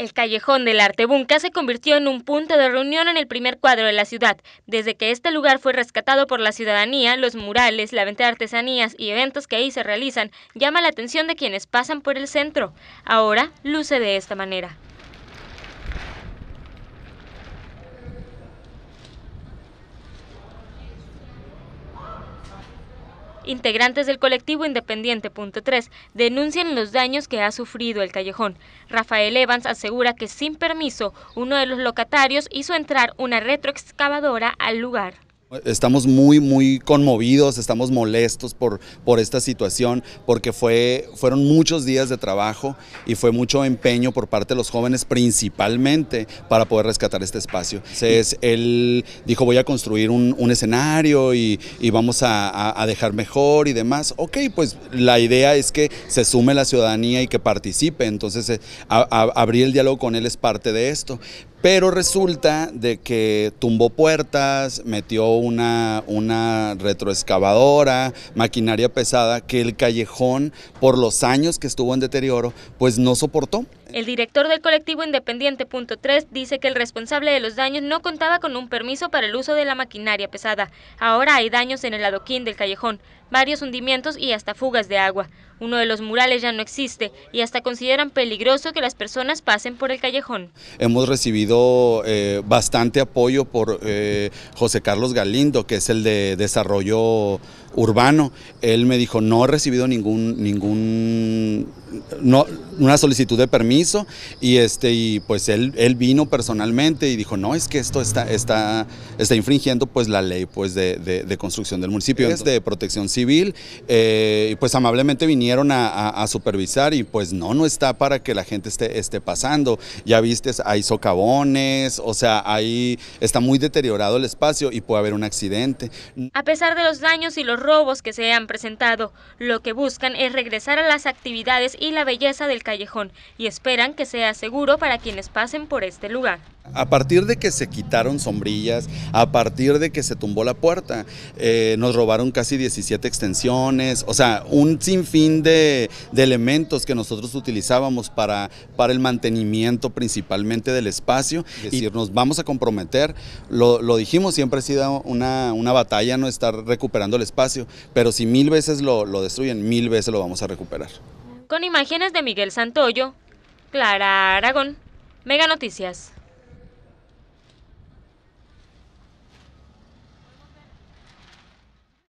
El callejón del Arte Bunca se convirtió en un punto de reunión en el primer cuadro de la ciudad. Desde que este lugar fue rescatado por la ciudadanía, los murales, la venta de artesanías y eventos que ahí se realizan llama la atención de quienes pasan por el centro. Ahora luce de esta manera. Integrantes del colectivo Independiente.3 denuncian los daños que ha sufrido el callejón. Rafael Evans asegura que sin permiso uno de los locatarios hizo entrar una retroexcavadora al lugar. Estamos muy, muy conmovidos, estamos molestos por, por esta situación, porque fue, fueron muchos días de trabajo y fue mucho empeño por parte de los jóvenes principalmente para poder rescatar este espacio. él dijo, voy a construir un, escenario y, vamos a, dejar mejor y demás. Ok, pues la idea es que se sume la ciudadanía y que participe, entonces eh, abrir el diálogo con él es parte de esto. Pero resulta de que tumbó puertas, metió una, una retroexcavadora, maquinaria pesada, que el callejón, por los años que estuvo en deterioro, pues no soportó. El director del colectivo Independiente Punto 3 dice que el responsable de los daños no contaba con un permiso para el uso de la maquinaria pesada. Ahora hay daños en el adoquín del callejón, varios hundimientos y hasta fugas de agua. Uno de los murales ya no existe y hasta consideran peligroso que las personas pasen por el callejón. Hemos recibido eh, bastante apoyo por eh, José Carlos Galindo, que es el de desarrollo urbano. Él me dijo, no he recibido ningún, ningún, no, una solicitud de permiso y, este, y pues él, él vino personalmente y dijo, no, es que esto está, está, está infringiendo pues la ley pues de, construcción del municipio, es de protección civil, eh, y pues amablemente vinieron a, supervisar y pues no, no está para que la gente esté, pasando, ya viste, hay socavones, o sea, ahí está muy deteriorado el espacio y puede haber un accidente. A pesar de los daños y los robos que se han presentado, lo que buscan es regresar a las actividades y la belleza del callejón y esperan que sea seguro para quienes pasen por este lugar. A partir de que se quitaron sombrillas, a partir de que se tumbó la puerta, eh, nos robaron casi 17 extensiones, o sea, un sinfín de, de elementos que nosotros utilizábamos para, para el mantenimiento principalmente del espacio. Es decir, nos vamos a comprometer, lo, dijimos, siempre ha sido una, batalla no estar recuperando el espacio, pero si mil veces lo destruyen, mil veces lo vamos a recuperar. Con imágenes de Miguel Santoyo, Clara Aragón, Mega Noticias.